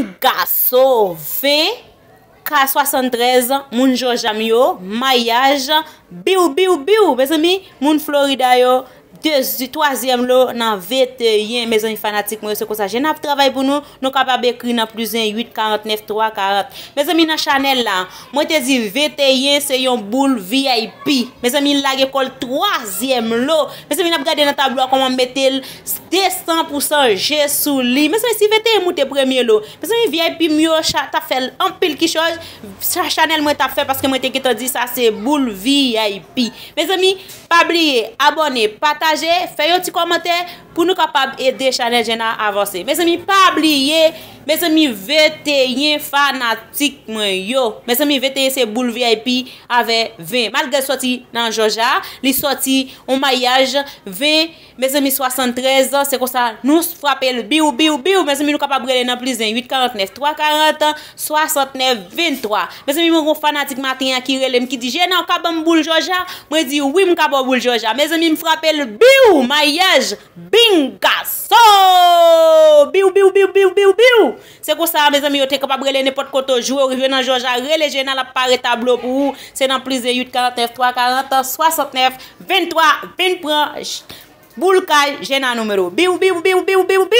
Nga so ve, ka 73, moun Jojami yo, mayaj, biw biw biw, besemi, moun Florida yo. 2e, 3e lo nan vete yin Me zon yon fanatik mwen se konsajen Nap travay pou nou, nou kapab ekri nan plus 1 8, 49, 3, 40 Me zon mi nan chanel la, mwen te zi Vete yin se yon boule VIP Me zon mi lage kol 3e lo Me zon mi nap gade nan tablo Koman metel 200% Je sou li, me zon si vete yon mwen te premye lo Me zon mi VIP mwen yo Ta fel anpil ki choj Chanel mwen ta fel paske mwen te ki ta di sa Se boule VIP Me zon mi, pabliye, abone, pata Faye yon ti komente pou nou kapab ede chanel jena avanse. Me se mi pa bliye, me se mi vete yon fanatik mwen yo. Me se mi vete yon se boule VIP ave 20. Malge sou ti nan Joja, li sou ti on mayaj 20. Me se mi 73, se kon sa nou frapel biou biou biou. Me se mi nou kapab rele nan pliz en 849, 340, 69, 23. Me se mi moun kon fanatik maten ya kirele mki di jena. Mwen kabon mboule Joja, mwen di wim kabon mboule Joja. Me se mi mfrapel... Biw, ma yej, bingas! So, biw, biw, biw, biw, biw, biw! Se kousa, me zami, yo te kapab rele nipot koto jou, yo rive nan jou, jan rele, jen nan la pare tablo pou ou, se nan plize 8, 49, 3, 40, 69, 23, 20 pranj, bou l'kay, jen nan noumero. Biw, biw, biw, biw, biw, biw!